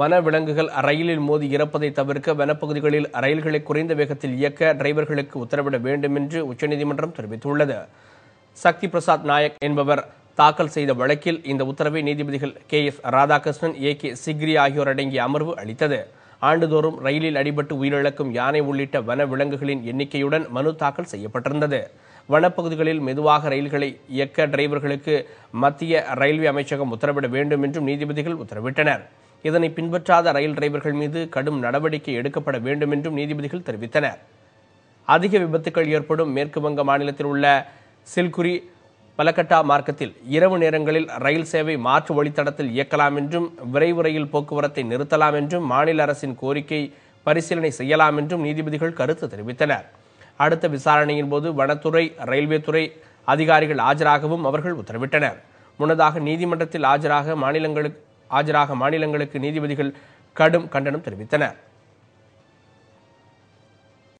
வன விலங்குகள் ரயிலில் மோதி இறப்பதை தவிர்க்க வனப்பகுதிகளில் ரயில்களை குறைந்த வேகத்தில் இயக்க டிரைவர்களுக்கு உத்தரவிட வேண்டும் என்று உச்சநீதிமன்றம் தெரிவித்துள்ளது சக்தி பிரசாத் நாயக் என்பவர் தாக்கல் செய்த வழக்கில் இந்த உத்தரவை நீதிபதிகள் K S Radhakrishnan A K Sikri ஆகியோர் அடங்கிய அமர்வு அளித்தது ஆண்டுதோறும் ரயிலில் அடிபட்டு உயிரிழக்கும் யானை உள்ளிட்ட வன விலங்குகளின் எண்ணிக்கையுடன் மனு தாக்கல் செய்யப்பட்டிருந்தது வனப்பகுதிகளில் மெதுவாக ரயில்களை இயக்க டிரைவர்களுக்கு மத்திய ரயில்வே அமைச்சகம் உத்தரவிட வேண்டும் என்றும் நீதிபதிகள் உத்தரவிட்டனர் இதனை பின்பற்றாத ரயில் டிரைவர்கள் மீது கடும் நடவடிக்கை எடுக்கப்பட வேண்டும் என்றும் நீதிபதிகள் தெரிவித்தனர் அதிக விபத்துக்கள் ஏற்படும் மேற்கு வங்க மாநிலத்தில் உள்ள சில்குரி பலகட்டா மார்க்கத்தில் இரவு நேரங்களில் ரயில் சேவை மாற்று வழித்தடத்தில் இயக்கலாம் என்றும் விரைவு ரயில் போக்குவரத்தை நிறுத்தலாம் என்றும் மாநில அரசின் கோரிக்கை பரிசீலனை செய்யலாம் என்றும் நீதிபதிகள் கருத்து தெரிவித்தனர் அடுத்த விசாரணையின் போது வனத்துறை ரயில்வே துறை அதிகாரிகள் ஆஜராகவும் அவர்கள் உத்தரவிட்டனர் முன்னதாக நீதிமன்றத்தில் ஆஜராக மாநிலங்களுக்கு ஆஜராக மாநிலங்களுக்கு நீதிபதிகள் கடும் கண்டனம் தெரிவித்தனர்